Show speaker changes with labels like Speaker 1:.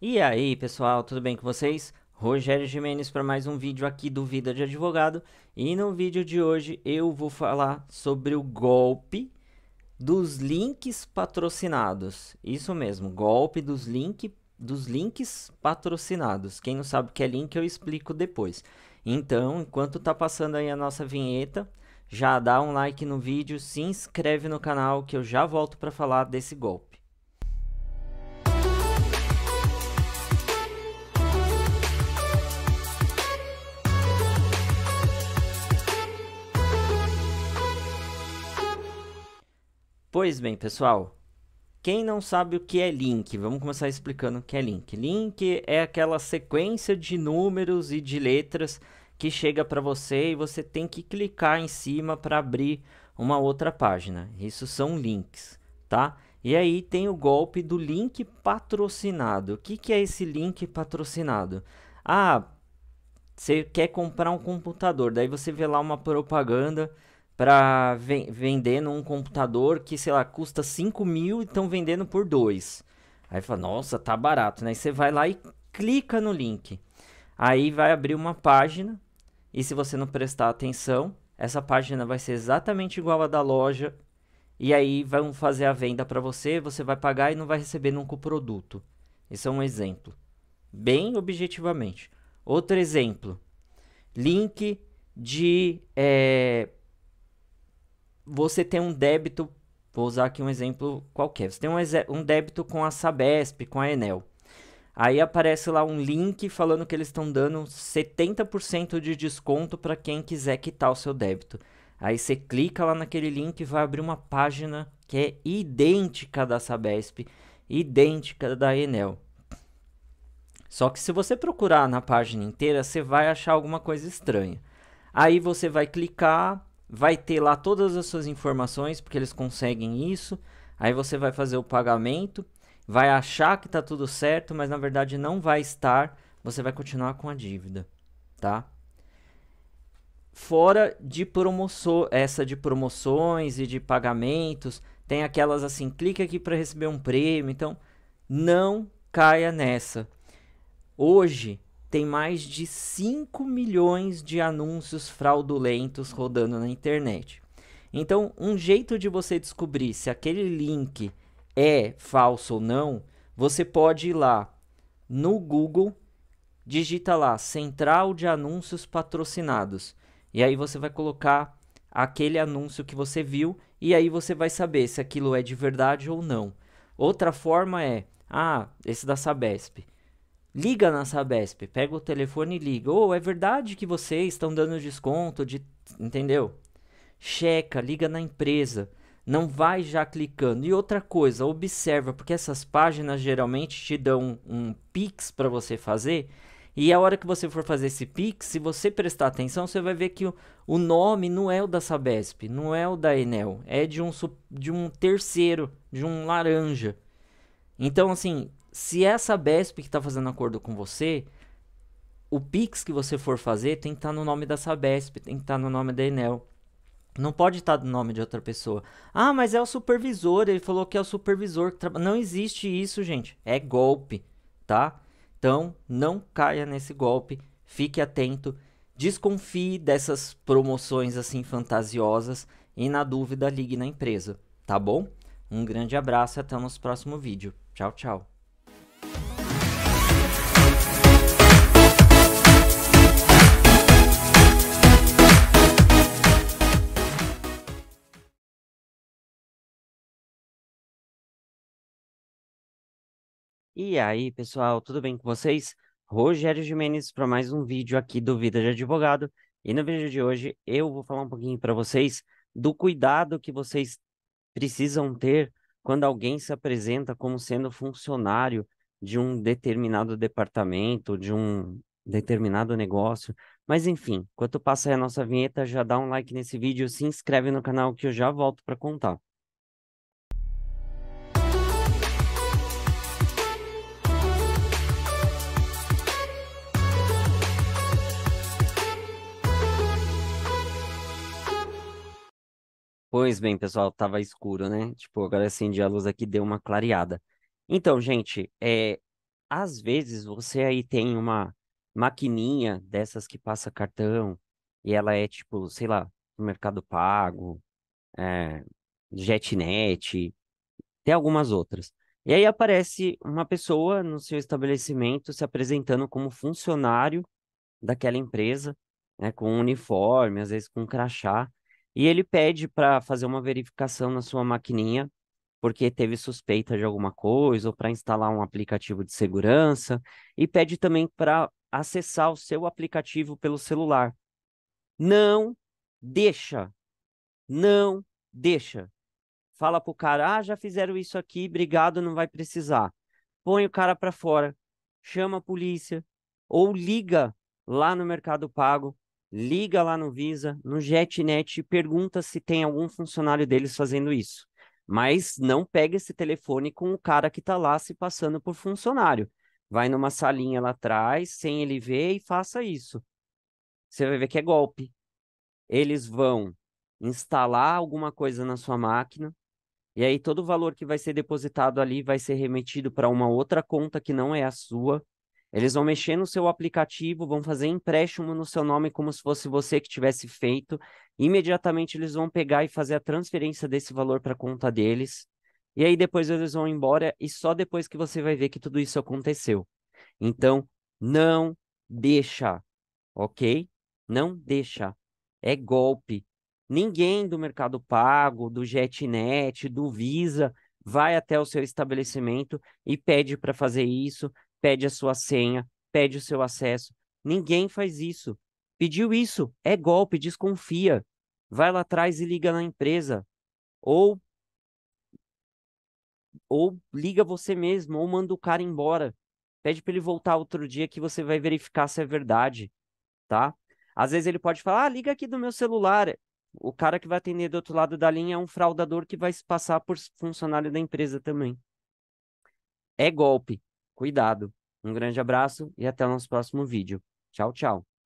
Speaker 1: E aí, pessoal, tudo bem com vocês? Rogério Jimenez para mais um vídeo aqui do Vida de Advogado. E no vídeo de hoje eu vou falar sobre o golpe dos links patrocinados. Isso mesmo, golpe dos links dos links patrocinados. Quem não sabe o que é link, eu explico depois. Então, enquanto tá passando aí a nossa vinheta, já dá um like no vídeo, se inscreve no canal que eu já volto para falar desse golpe. Pois bem, pessoal, quem não sabe o que é link, vamos começar explicando o que é link. Link é aquela sequência de números e de letras que chega para você e você tem que clicar em cima para abrir uma outra página. Isso são links, tá? E aí tem o golpe do link patrocinado. O que, que é esse link patrocinado? Ah, você quer comprar um computador, daí você vê lá uma propaganda para ven vender num computador que, sei lá, custa 5 mil e estão vendendo por 2. Aí fala, nossa, tá barato, né? você vai lá e clica no link. Aí vai abrir uma página e se você não prestar atenção, essa página vai ser exatamente igual à da loja e aí vão fazer a venda para você, você vai pagar e não vai receber nunca o produto. Isso é um exemplo, bem objetivamente. Outro exemplo, link de é, você tem um débito, vou usar aqui um exemplo qualquer, você tem um, um débito com a Sabesp, com a Enel. Aí aparece lá um link falando que eles estão dando 70% de desconto para quem quiser quitar o seu débito. Aí você clica lá naquele link e vai abrir uma página que é idêntica da Sabesp, idêntica da Enel. Só que se você procurar na página inteira, você vai achar alguma coisa estranha. Aí você vai clicar, vai ter lá todas as suas informações, porque eles conseguem isso. Aí você vai fazer o pagamento, vai achar que está tudo certo, mas na verdade não vai estar. Você vai continuar com a dívida, tá? Fora de promoção, essa de promoções e de pagamentos, tem aquelas assim, clique aqui para receber um prêmio. Então, não caia nessa. Hoje tem mais de 5 milhões de anúncios fraudulentos rodando na internet. Então, um jeito de você descobrir se aquele link é falso ou não, você pode ir lá no Google, digita lá Central de Anúncios Patrocinados. E aí você vai colocar aquele anúncio que você viu e aí você vai saber se aquilo é de verdade ou não. Outra forma é, ah, esse da Sabesp liga na Sabesp, pega o telefone e liga. Ou oh, é verdade que vocês estão dando desconto de, entendeu? Checa, liga na empresa. Não vai já clicando. E outra coisa, observa, porque essas páginas geralmente te dão um, pix para você fazer. E a hora que você for fazer esse pix, se você prestar atenção, você vai ver que o, o nome não é o da Sabesp, não é o da Enel, é de um, de um terceiro, de um laranja. Então, assim, se é essa BESP que está fazendo acordo com você, o Pix que você for fazer tem que estar tá no nome dessa BESP, tem que estar tá no nome da Enel. Não pode estar tá no nome de outra pessoa. Ah, mas é o supervisor, ele falou que é o supervisor que trabalha. Não existe isso, gente. É golpe, tá? Então, não caia nesse golpe. Fique atento. Desconfie dessas promoções assim fantasiosas e na dúvida ligue na empresa, tá bom? Um grande abraço e até o nosso próximo vídeo. Tchau, tchau. E aí, pessoal, tudo bem com vocês? Rogério Jimenez para mais um vídeo aqui do Vida de Advogado. E no vídeo de hoje eu vou falar um pouquinho para vocês do cuidado que vocês precisam ter quando alguém se apresenta como sendo funcionário de um determinado departamento, de um determinado negócio. Mas enfim, enquanto passa a nossa vinheta, já dá um like nesse vídeo, se inscreve no canal que eu já volto para contar. Pois bem, pessoal, tava escuro, né? Tipo, agora acendi a luz aqui, deu uma clareada. Então, gente, é, às vezes você aí tem uma maquininha dessas que passa cartão e ela é tipo, sei lá, Mercado Pago, é, JetNet, tem algumas outras. E aí aparece uma pessoa no seu estabelecimento se apresentando como funcionário daquela empresa, né, com um uniforme, às vezes com um crachá, e ele pede para fazer uma verificação na sua maquininha, porque teve suspeita de alguma coisa, ou para instalar um aplicativo de segurança, e pede também para acessar o seu aplicativo pelo celular. Não deixa. Não deixa. Fala pro cara: "Ah, já fizeram isso aqui, obrigado, não vai precisar". Põe o cara para fora, chama a polícia ou liga lá no Mercado Pago liga lá no Visa, no JetNet, pergunta se tem algum funcionário deles fazendo isso. Mas não pega esse telefone com o cara que está lá se passando por funcionário. Vai numa salinha lá atrás, sem ele ver, e faça isso. Você vai ver que é golpe. Eles vão instalar alguma coisa na sua máquina, e aí todo o valor que vai ser depositado ali vai ser remetido para uma outra conta que não é a sua, eles vão mexer no seu aplicativo, vão fazer empréstimo no seu nome como se fosse você que tivesse feito. Imediatamente eles vão pegar e fazer a transferência desse valor para a conta deles. E aí depois eles vão embora e só depois que você vai ver que tudo isso aconteceu. Então, não deixa, ok? Não deixa. É golpe. Ninguém do Mercado Pago, do JetNet, do Visa vai até o seu estabelecimento e pede para fazer isso pede a sua senha, pede o seu acesso. Ninguém faz isso. Pediu isso, é golpe, desconfia. Vai lá atrás e liga na empresa. Ou ou liga você mesmo, ou manda o cara embora. Pede para ele voltar outro dia que você vai verificar se é verdade, tá? Às vezes ele pode falar: ah, liga aqui do meu celular". O cara que vai atender do outro lado da linha é um fraudador que vai se passar por funcionário da empresa também. É golpe cuidado. Um grande abraço e até o nosso próximo vídeo. Tchau, tchau.